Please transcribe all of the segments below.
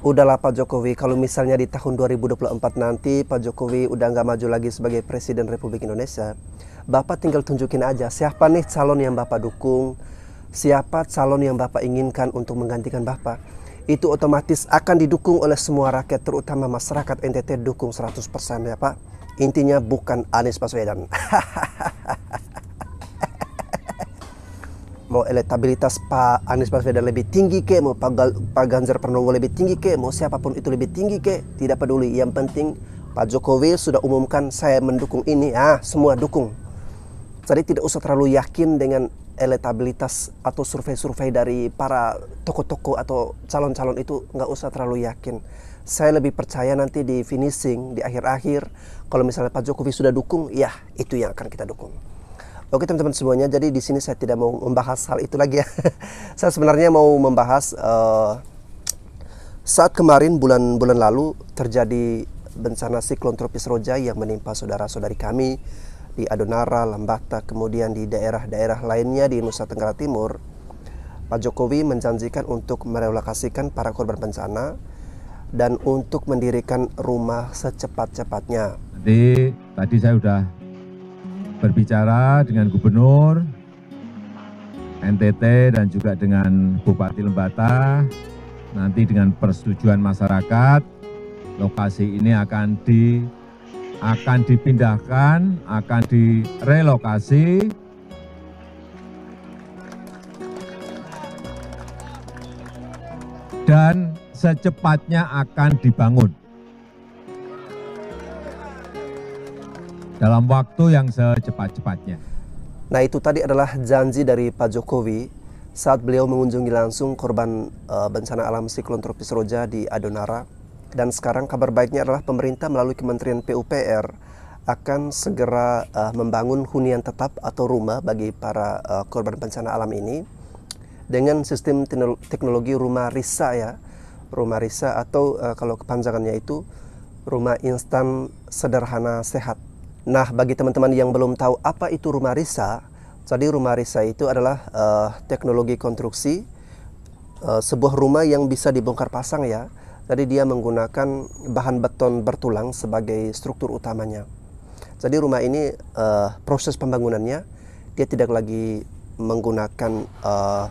udahlah Pak Jokowi kalau misalnya di tahun 2024 nanti Pak Jokowi udah nggak maju lagi sebagai Presiden Republik Indonesia Bapak tinggal tunjukin aja siapa nih calon yang Bapak dukung siapa calon yang Bapak inginkan untuk menggantikan Bapak itu otomatis akan didukung oleh semua rakyat terutama masyarakat NTT dukung 100% ya Pak intinya bukan Anies Baswedan mau elektabilitas Pak Anies Baswedan lebih tinggi ke, mau Pak, Ganjar Pranowo lebih tinggi ke, mau siapapun itu lebih tinggi ke, tidak peduli. Yang penting Pak Jokowi sudah umumkan saya mendukung ini, ah semua dukung. Jadi tidak usah terlalu yakin dengan elektabilitas atau survei-survei dari para tokoh-tokoh atau calon-calon itu nggak usah terlalu yakin. Saya lebih percaya nanti di finishing, di akhir-akhir, kalau misalnya Pak Jokowi sudah dukung, ya itu yang akan kita dukung. Oke teman-teman semuanya, jadi di sini saya tidak mau membahas hal itu lagi ya. saya sebenarnya mau membahas uh, saat kemarin bulan-bulan lalu terjadi bencana siklon tropis Roja yang menimpa saudara-saudari kami di Adonara, Lambata, kemudian di daerah-daerah lainnya di Nusa Tenggara Timur. Pak Jokowi menjanjikan untuk merelokasikan para korban bencana dan untuk mendirikan rumah secepat-cepatnya. Jadi tadi saya sudah berbicara dengan Gubernur NTT dan juga dengan Bupati Lembata, nanti dengan persetujuan masyarakat, lokasi ini akan di akan dipindahkan, akan direlokasi dan secepatnya akan dibangun. dalam waktu yang secepat-cepatnya. Nah itu tadi adalah janji dari Pak Jokowi saat beliau mengunjungi langsung korban uh, bencana alam siklon tropis Roja di Adonara. Dan sekarang kabar baiknya adalah pemerintah melalui Kementerian PUPR akan segera uh, membangun hunian tetap atau rumah bagi para uh, korban bencana alam ini dengan sistem teknologi rumah risa ya, rumah risa atau uh, kalau kepanjangannya itu rumah instan sederhana sehat. Nah, bagi teman-teman yang belum tahu apa itu rumah risa, jadi rumah risa itu adalah uh, teknologi konstruksi uh, sebuah rumah yang bisa dibongkar pasang ya. Jadi dia menggunakan bahan beton bertulang sebagai struktur utamanya. Jadi rumah ini uh, proses pembangunannya dia tidak lagi menggunakan uh,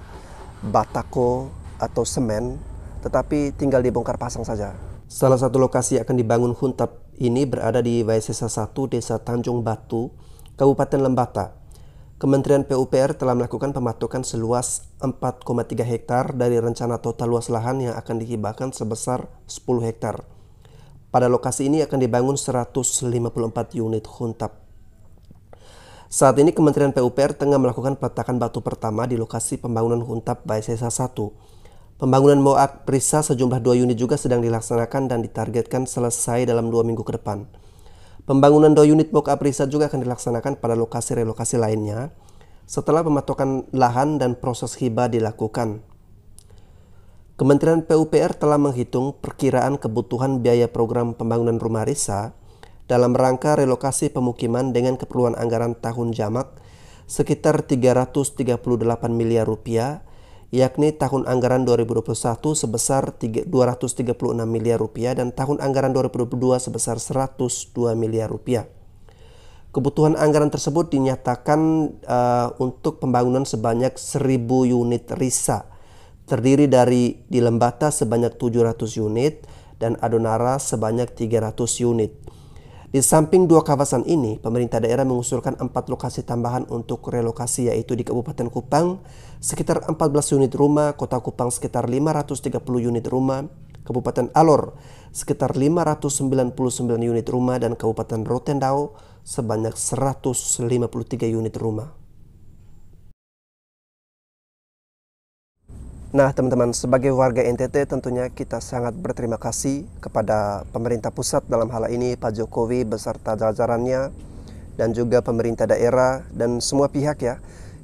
batako atau semen, tetapi tinggal dibongkar pasang saja. Salah satu lokasi akan dibangun huntap ini berada di Waisesa 1 Desa Tanjung Batu, Kabupaten Lembata. Kementerian PUPR telah melakukan pematokan seluas 4,3 hektar dari rencana total luas lahan yang akan dihibahkan sebesar 10 hektar. Pada lokasi ini akan dibangun 154 unit huntap. Saat ini Kementerian PUPR tengah melakukan peletakan batu pertama di lokasi pembangunan huntap Baisesa 1 Pembangunan Moak Prisa sejumlah dua unit juga sedang dilaksanakan dan ditargetkan selesai dalam dua minggu ke depan. Pembangunan dua unit Moak Prisa juga akan dilaksanakan pada lokasi-relokasi lainnya setelah pematokan lahan dan proses hibah dilakukan. Kementerian PUPR telah menghitung perkiraan kebutuhan biaya program pembangunan rumah Risa dalam rangka relokasi pemukiman dengan keperluan anggaran tahun jamak sekitar 338 miliar rupiah yakni tahun anggaran 2021 sebesar 236 miliar rupiah dan tahun anggaran 2022 sebesar 102 miliar rupiah. Kebutuhan anggaran tersebut dinyatakan uh, untuk pembangunan sebanyak 1000 unit risa terdiri dari di Lembata sebanyak 700 unit dan Adonara sebanyak 300 unit. Di samping dua kawasan ini, pemerintah daerah mengusulkan empat lokasi tambahan untuk relokasi yaitu di Kabupaten Kupang sekitar 14 unit rumah, Kota Kupang sekitar 530 unit rumah, Kabupaten Alor sekitar 599 unit rumah dan Kabupaten Rotendao sebanyak 153 unit rumah. Nah, teman-teman, sebagai warga NTT tentunya kita sangat berterima kasih kepada pemerintah pusat dalam hal ini Pak Jokowi beserta jajarannya dan juga pemerintah daerah dan semua pihak ya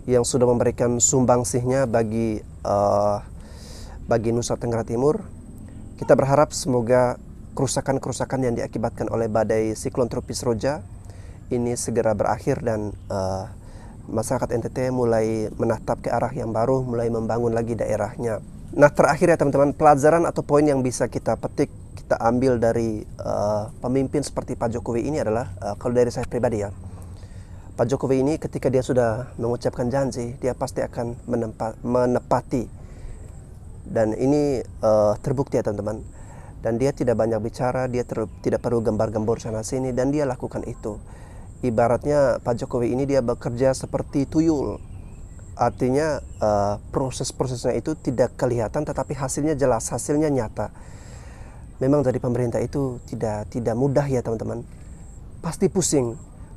yang sudah memberikan sumbangsihnya bagi uh, bagi Nusa Tenggara Timur. Kita berharap semoga kerusakan-kerusakan yang diakibatkan oleh badai siklon tropis Roja ini segera berakhir dan uh, masyarakat NTT mulai menatap ke arah yang baru, mulai membangun lagi daerahnya. Nah terakhir ya teman-teman, pelajaran atau poin yang bisa kita petik, kita ambil dari uh, pemimpin seperti Pak Jokowi ini adalah, uh, kalau dari saya pribadi ya, Pak Jokowi ini ketika dia sudah mengucapkan janji, dia pasti akan menempa, menepati. Dan ini uh, terbukti ya teman-teman. Dan dia tidak banyak bicara, dia ter, tidak perlu gembar-gembor sana-sini, dan dia lakukan itu ibaratnya Pak Jokowi ini dia bekerja seperti tuyul. Artinya uh, proses-prosesnya itu tidak kelihatan tetapi hasilnya jelas, hasilnya nyata. Memang dari pemerintah itu tidak tidak mudah ya teman-teman. Pasti pusing.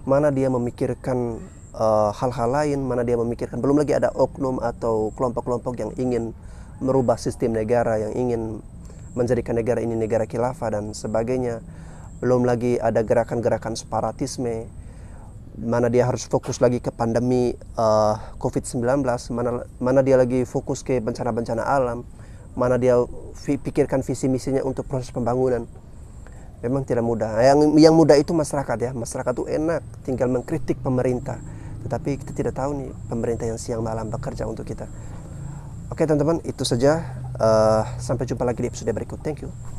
Mana dia memikirkan eh, hal-hal lain, mana dia memikirkan belum lagi ada oknum atau kelompok-kelompok yang ingin merubah sistem negara, yang ingin menjadikan negara ini negara khilafah dan sebagainya belum lagi ada gerakan-gerakan separatisme mana dia harus fokus lagi ke pandemi uh, eh, COVID-19, mana mana dia lagi fokus ke bencana-bencana alam, mana dia pikirkan visi misinya untuk proses pembangunan. Memang tidak mudah. Yang yang mudah itu masyarakat ya. Masyarakat itu enak tinggal mengkritik pemerintah. Tetapi kita tidak tahu nih pemerintah yang siang malam bekerja untuk kita. Oke teman-teman, itu saja. Uh, sampai jumpa lagi di episode berikut. Thank you.